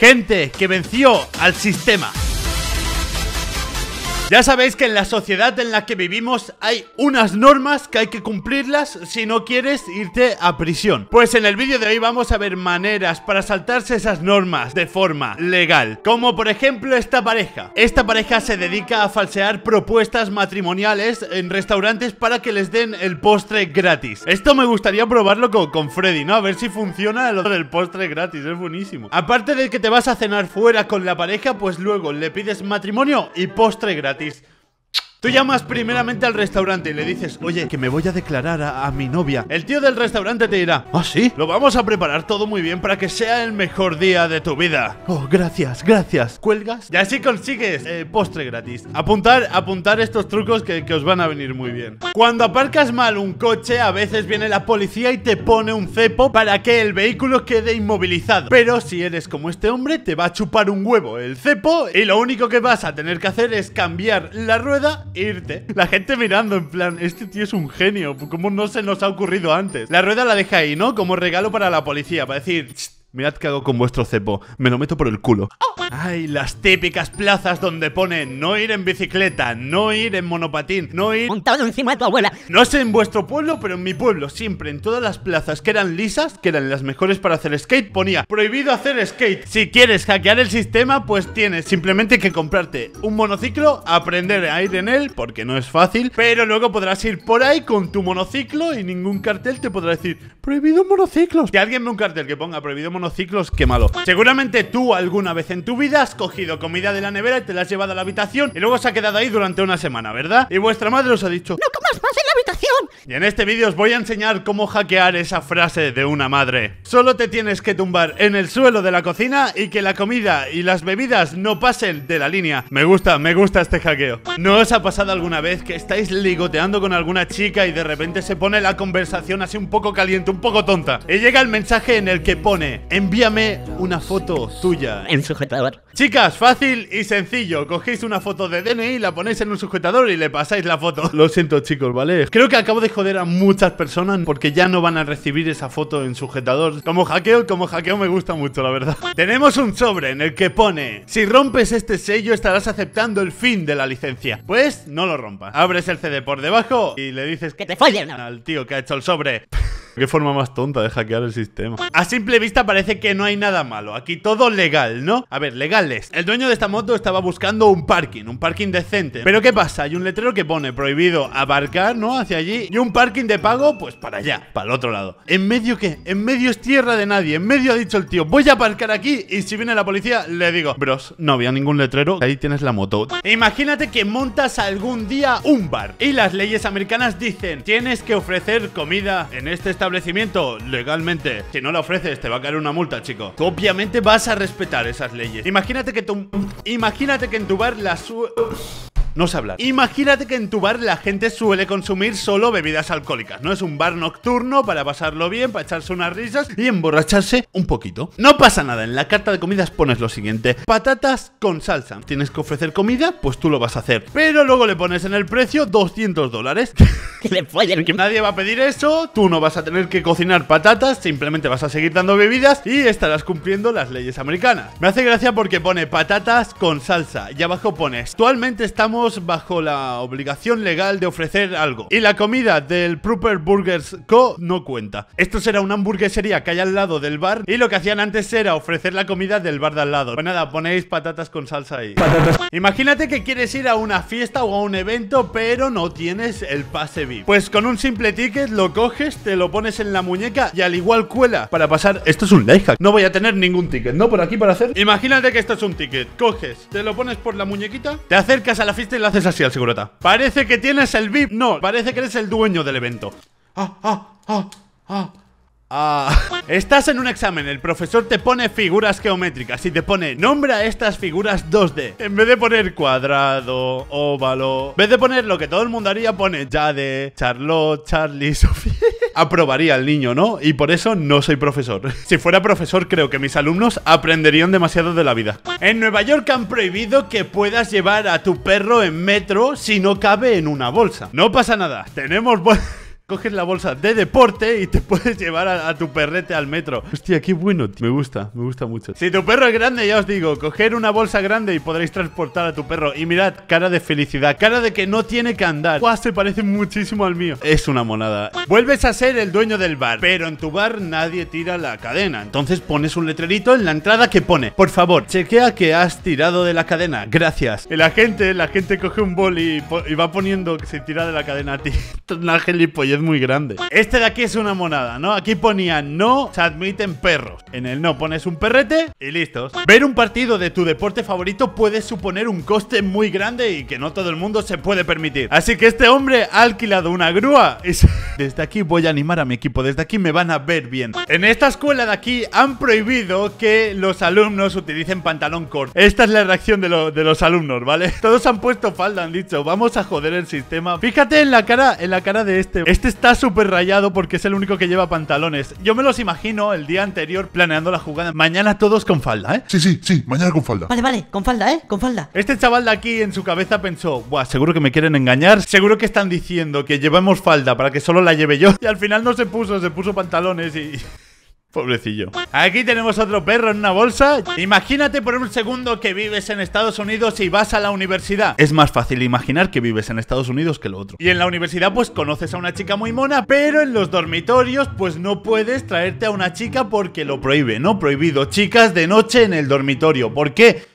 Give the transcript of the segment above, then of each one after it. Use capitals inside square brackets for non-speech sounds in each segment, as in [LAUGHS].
Gente que venció al sistema. Ya sabéis que en la sociedad en la que vivimos hay unas normas que hay que cumplirlas si no quieres irte a prisión. Pues en el vídeo de hoy vamos a ver maneras para saltarse esas normas de forma legal. Como por ejemplo esta pareja. Esta pareja se dedica a falsear propuestas matrimoniales en restaurantes para que les den el postre gratis. Esto me gustaría probarlo con, Freddy, ¿no? A ver si funciona lo del postre gratis, es buenísimo. Aparte de que te vas a cenar fuera con la pareja, pues luego le pides matrimonio y postre gratis. these Tú llamas primeramente al restaurante y le dices, oye, que me voy a declarar a, mi novia. El tío del restaurante te dirá, ah, sí, lo vamos a preparar todo muy bien para que sea el mejor día de tu vida. Oh, gracias, gracias. Cuelgas y así consigues eh, postre gratis. Apuntar, apuntar estos trucos que os van a venir muy bien. Cuando aparcas mal un coche, a veces viene la policía y te pone un cepo para que el vehículo quede inmovilizado. Pero si eres como este hombre, te va a chupar un huevo el cepo y lo único que vas a tener que hacer es cambiar la rueda irte. La gente mirando en plan, este tío es un genio, ¿cómo no se nos ha ocurrido antes? La rueda la deja ahí, ¿no? Como regalo para la policía, para decir, mirad qué hago con vuestro cepo, me lo meto por el culo. ¡Oh! Ay, las típicas plazas donde pone no ir en bicicleta, no ir en monopatín, no ir... Montado encima de tu abuela. No sé en vuestro pueblo, pero en mi pueblo siempre, en todas las plazas que eran lisas, que eran las mejores para hacer skate, ponía prohibido hacer skate. Si quieres hackear el sistema, pues tienes simplemente que comprarte un monociclo, aprender a ir en él, porque no es fácil, pero luego podrás ir por ahí con tu monociclo y ningún cartel te podrá decir prohibido monociclos. Que alguien ve un cartel que ponga prohibido monociclos, qué malo. Seguramente tú alguna vez en tu has cogido comida de la nevera y te la has llevado a la habitación y luego se ha quedado ahí durante una semana, ¿verdad? Y vuestra madre os ha dicho ¡No comas más en la habitación! Y en este vídeo os voy a enseñar cómo hackear esa frase de una madre. Solo te tienes que tumbar en el suelo de la cocina y que la comida y las bebidas no pasen de la línea. Me gusta, me gusta este hackeo. ¿No os ha pasado alguna vez que estáis ligoteando con alguna chica y de repente se pone la conversación así un poco caliente, un poco tonta? Y llega el mensaje en el que pone envíame una foto tuya. En sujetador Chicas, fácil y sencillo. Cogéis una foto de DNI, la ponéis en un sujetador y le pasáis la foto. Lo siento, chicos, ¿vale? Creo que acabo de joder a muchas personas porque ya no van a recibir esa foto en sujetador. Como hackeo, como hackeo me gusta mucho, la verdad. [LAUGHS] Tenemos un sobre en el que pone: Si rompes este sello, estarás aceptando el fin de la licencia. Pues no lo rompas. Abres el CD por debajo y le dices que te follen al tío que ha hecho el sobre. Qué forma más tonta de hackear el sistema. A simple vista parece que no hay nada malo. Aquí todo legal, ¿no? A ver, legales. El dueño de esta moto estaba buscando un parking, un parking decente. Pero ¿qué pasa? Hay un letrero que pone prohibido aparcar, ¿no? Hacia allí. Y un parking de pago, pues para allá, para el otro lado. ¿En medio qué? En medio es tierra de nadie. En medio ha dicho el tío, voy a aparcar aquí. Y si viene la policía, le digo, bros, no había ningún letrero. Ahí tienes la moto. Imagínate que montas algún día un bar. Y las leyes americanas dicen, tienes que ofrecer comida en este establecimiento legalmente. Si no la ofreces, te va a caer una multa, chico. obviamente vas a respetar esas leyes. Imagínate que tu... Imagínate que en tu bar la su no se habla, Imagínate que en tu bar la gente suele consumir solo bebidas alcohólicas, ¿no? Es un bar nocturno para pasarlo bien, para echarse unas risas y emborracharse un poquito. No pasa nada, en la carta de comidas pones lo siguiente, patatas con salsa. Tienes que ofrecer comida, pues tú lo vas a hacer. Pero luego le pones en el precio 200 dólares. [LAUGHS] Nadie va a pedir eso, tú no vas a tener que cocinar patatas, simplemente vas a seguir dando bebidas y estarás cumpliendo las leyes americanas. Me hace gracia porque pone patatas con salsa y abajo pones, actualmente estamos bajo la obligación legal de ofrecer algo. Y la comida del Proper Burgers Co. no cuenta. Esto será una hamburguesería que hay al lado del bar. Y lo que hacían antes era ofrecer la comida del bar de al lado. Pues nada, ponéis patatas con salsa ahí. Imagínate que quieres ir a una fiesta o a un evento, pero no tienes el pase VIP. Pues con un simple ticket lo coges, te lo pones en la muñeca y al igual cuela para pasar. Esto es un hack No voy a tener ningún ticket, ¿no? Por aquí para hacer. Imagínate que esto es un ticket. Coges, te lo pones por la muñequita, te acercas a la fiesta y le este haces así al segurota Parece que tienes el VIP. No, parece que eres el dueño del evento. Ah, ah, ah, Estás en un examen, el profesor te pone figuras geométricas y te pone nombra estas figuras 2D. En vez de poner cuadrado, óvalo, en vez de poner lo que todo el mundo haría, pone Jade, Charlotte, Charlie, [LAUGHS] Sofía aprobaría al niño, ¿no? Y por eso no soy profesor. [LAUGHS] Si fuera profesor, creo que mis alumnos aprenderían demasiado de la vida. En Nueva York han prohibido que puedas llevar a tu perro en metro si no cabe en una bolsa. No pasa nada, tenemos... [LAUGHS] coges la bolsa de deporte y te [LAUGHS] puedes llevar a, tu perrete al metro. Hostia, qué bueno, Me gusta, me gusta mucho. Si tu perro es grande, ya os digo, coger una bolsa grande y podréis transportar a tu perro. Y mirad, cara de felicidad, cara de que no tiene que andar. se parece muchísimo al mío. Es una monada. Vuelves a ser el dueño del bar, pero en tu bar nadie tira la cadena. Entonces pones un letrerito en la entrada que pone, por favor, chequea que has tirado de la cadena. Gracias. El agente, la gente coge un boli y, va poniendo que se tira de la cadena a ti. y gilipollez muy grande. Este de aquí es una monada, ¿no? Aquí ponía no se admiten perros. En el no pones un perrete y listos. Ver un partido de tu deporte favorito puede suponer un coste muy grande y que no todo el mundo se puede permitir. Así que este hombre ha alquilado una grúa y [LAUGHS] desde aquí voy a animar a mi equipo, desde aquí me van a ver bien. En esta escuela de aquí han prohibido que los alumnos utilicen pantalón corto. Esta es la reacción de, de los alumnos, ¿vale? [LAUGHS] Todos han puesto falda, han dicho, vamos a joder el sistema. Fíjate en la cara, en la cara de este. Este está súper rayado porque es el único que lleva pantalones. Yo me los imagino el día anterior planeando la jugada. Mañana todos con falda, ¿eh? Sí, sí, sí, mañana con falda. Vale, vale, con falda, ¿eh? Con falda. Este chaval de aquí en su cabeza pensó, buah, seguro que me quieren engañar, seguro que están diciendo que llevamos falda para que solo la lleve yo. Y al final no se puso, se puso pantalones y... Pobrecillo. Aquí tenemos otro perro en una bolsa. Imagínate por un segundo que vives en Estados Unidos y vas a la universidad. Es más fácil imaginar que vives en Estados Unidos que lo otro. Y en la universidad pues conoces a una chica muy mona, pero en los dormitorios pues no puedes traerte a una chica porque lo prohíbe, ¿no? Prohibido chicas de noche en el dormitorio. ¿Por qué?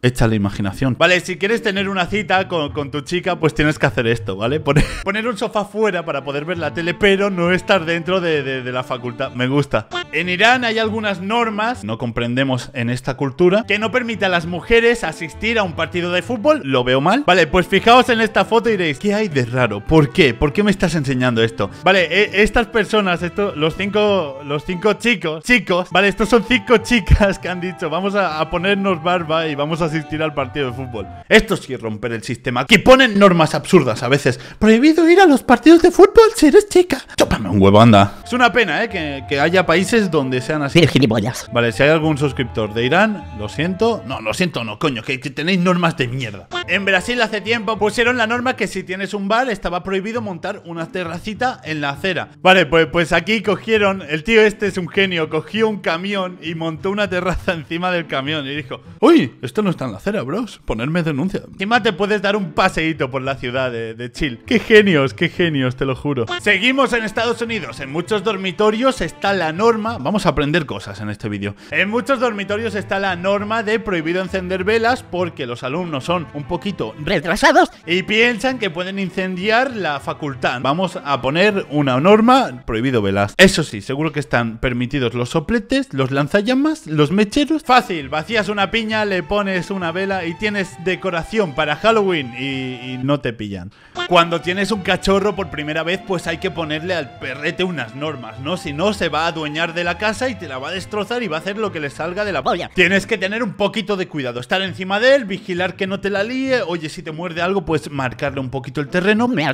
Echa la imaginación. Vale, si quieres tener una cita con, tu chica, pues tienes que hacer esto, ¿vale? [LAUGHS] Poner, un sofá fuera para poder ver la tele, pero no estar dentro de, la facultad. Me gusta. En Irán hay algunas normas, no comprendemos en esta cultura, que no permite a las mujeres asistir a un partido de fútbol. ¿Lo veo mal? Vale, pues fijaos en esta foto y diréis, ¿qué hay de raro? ¿Por qué? ¿Por qué me estás enseñando esto? Vale, e, estas personas, esto, los cinco, los cinco chicos, chicos, vale, estos son cinco [LAUGHS] chicas que han dicho, vamos a ponernos barba y vamos a asistir al partido de fútbol. Esto sí es romper el sistema, que ponen normas absurdas a veces. Prohibido ir a los partidos de fútbol si eres chica. Chópame un huevo, anda. Es una pena, ¿eh? Que, haya países donde sean así. Sí, gilipollas. Vale, si hay algún suscriptor de Irán, lo siento. No, lo siento, no, coño, que, tenéis normas de mierda. En Brasil hace tiempo pusieron la norma que si tienes un bar estaba prohibido montar una terracita en la acera. Vale, pues, pues aquí cogieron, el tío este es un genio, cogió un camión y montó una terraza encima del camión y dijo, uy, esto no es en la acera, bros. Ponerme denuncia. Encima te puedes dar un paseíto por la ciudad de, de chill. Qué genios, qué genios, te lo juro. Seguimos en Estados Unidos. En muchos dormitorios está la norma. Vamos a aprender cosas en este vídeo. En muchos dormitorios está la norma de prohibido encender velas porque los alumnos son un poquito retrasados y piensan que pueden incendiar la facultad. Vamos a poner una norma prohibido velas. Eso sí, seguro que están permitidos los sopletes, los lanzallamas, los mecheros. Fácil, vacías una piña, le pones una vela y tienes decoración para Halloween y, no te pillan cuando tienes un cachorro por primera vez, pues hay que ponerle al perrete unas normas, ¿no? Si no, se va a adueñar de la casa y te la va a destrozar y va a hacer lo que le salga de la polla. Tienes que tener un poquito de cuidado, estar encima de él, vigilar que no te la líe. Oye, si te muerde algo, pues marcarle un poquito el terreno. Me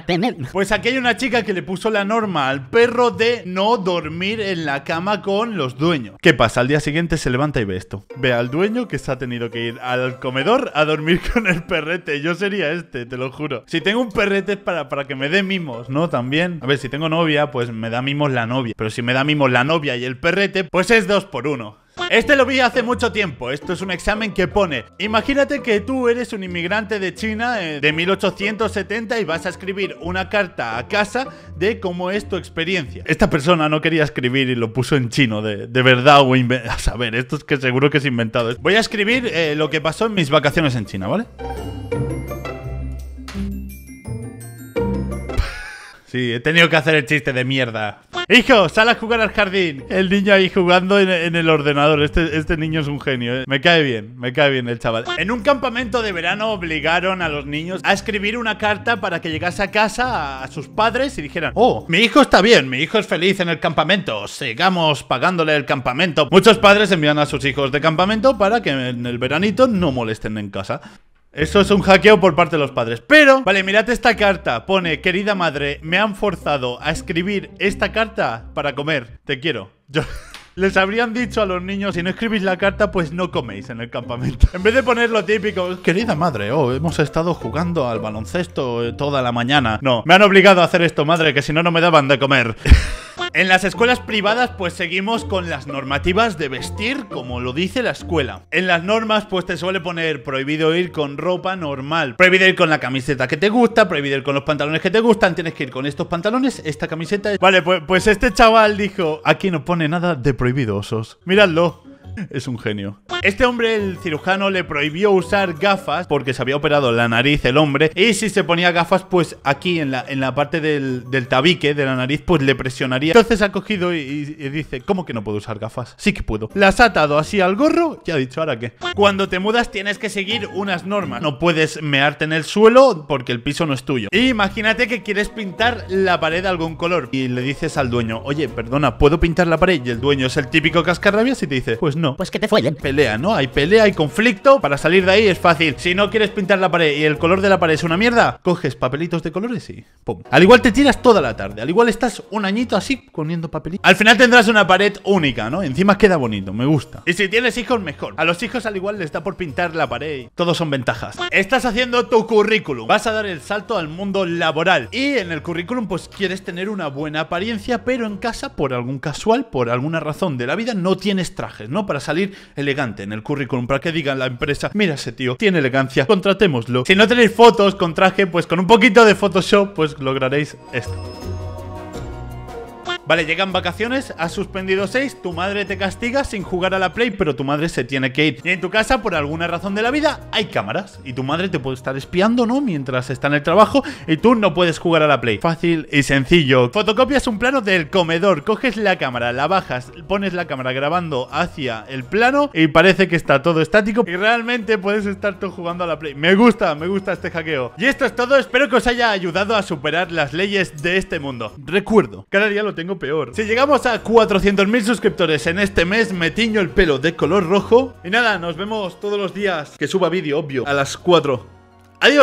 Pues aquí hay una chica que le puso la norma al perro de no dormir en la cama con los dueños. ¿Qué pasa? Al día siguiente se levanta y ve esto. Ve al dueño que se ha tenido que ir al comedor a dormir [LAUGHS] con el perrete. Yo sería este, te lo juro. Si tengo un perrete para, que me dé mimos, ¿no? También. A ver, si tengo novia, pues me da mimos la novia. Pero si me da mimos la novia y el perrete, pues es dos por uno. Este lo vi hace mucho tiempo, esto es un examen que pone Imagínate que tú eres un inmigrante de China eh, de 1870 y vas a escribir una carta a casa de cómo es tu experiencia Esta persona no quería escribir y lo puso en chino, de, verdad o [LAUGHS] a ver, esto es que seguro que es inventado Voy a escribir eh, lo que pasó en mis vacaciones en China, ¿vale? Sí, he tenido que hacer el chiste de mierda. Hijo, sal a jugar al jardín. El niño ahí jugando en, el ordenador. Este, este, niño es un genio. ¿eh? Me cae bien, me cae bien el chaval. En un campamento de verano obligaron a los niños a escribir una carta para que llegase a casa a, a sus padres y dijeran, oh, mi hijo está bien, mi hijo es feliz en el campamento. Sigamos pagándole el campamento. Muchos padres envían a sus hijos de campamento para que en el veranito no molesten en casa. Eso es un hackeo por parte de los padres. Pero, vale, mirad esta carta. Pone, querida madre, me han forzado a escribir esta carta para comer. Te quiero. [LAUGHS] Les habrían dicho a los niños, si no escribís la carta, pues no coméis en el campamento. En vez de poner lo típico, querida madre, oh, hemos estado jugando al baloncesto eh, toda la mañana. No, me han obligado a hacer esto, madre, que si no, no me daban de comer. [LAUGHS] En las escuelas privadas pues seguimos con las normativas de vestir como lo dice la escuela. En las normas pues te suele poner prohibido ir con ropa normal, prohibido ir con la camiseta que te gusta, prohibido ir con los pantalones que te gustan, tienes que ir con estos pantalones, esta camiseta... Vale, pues, pues, este chaval dijo, aquí no pone nada de prohibidosos Miradlo. [LAUGHS] Es un genio. Este hombre, el cirujano, le prohibió usar gafas porque se había operado la nariz el hombre. Y si se ponía gafas, pues aquí en la, en la parte del, tabique de la nariz, pues le presionaría. Entonces ha cogido y, dice, ¿cómo que no puedo usar gafas? Sí que puedo. Las ha atado así al gorro y ha dicho, ¿ahora qué? Cuando te mudas tienes que seguir unas normas. No puedes mearte en el suelo porque el piso no es tuyo. Y imagínate que quieres pintar la pared de algún color y le dices al dueño, oye, perdona, ¿puedo pintar la pared? Y el dueño es el típico cascarrabias y te dice, pues no pues que te follen. Pelea, ¿no? Hay pelea, hay conflicto. Para salir de ahí es fácil. Si no quieres pintar la pared y el color de la pared es una mierda, coges papelitos de colores y pum. Al igual te tiras toda la tarde. Al igual estás un añito así poniendo papelitos. Al final tendrás una pared única, ¿no? Encima queda bonito, me gusta. Y si tienes hijos, mejor. A los hijos al igual les da por pintar la pared. Todos son ventajas. Estás haciendo tu currículum. Vas a dar el salto al mundo laboral. Y en el currículum, pues quieres tener una buena apariencia, pero en casa, por algún casual, por alguna razón de la vida, no tienes trajes, ¿no? para salir elegante en el currículum, para que digan la empresa, mira ese tío, tiene elegancia, contratémoslo. Si no tenéis fotos con traje, pues con un poquito de Photoshop, pues lograréis esto. Vale, llegan vacaciones, has suspendido 6, tu madre te castiga sin jugar a la Play, pero tu madre se tiene que ir. Y en tu casa, por alguna razón de la vida, hay cámaras. Y tu madre te puede estar espiando, ¿no? Mientras está en el trabajo y tú no puedes jugar a la Play. Fácil y sencillo. Fotocopias un plano del comedor, coges la cámara, la bajas, pones la cámara grabando hacia el plano y parece que está todo estático y realmente puedes estar tú jugando a la Play. Me gusta, me gusta este hackeo. Y esto es todo, espero que os haya ayudado a superar las leyes de este mundo. Recuerdo, cada día lo tengo peor. Si llegamos a 400.000 suscriptores en este mes, me tiño el pelo de color rojo. Y nada, nos vemos todos los días que suba vídeo, obvio, a las 4. Adiós.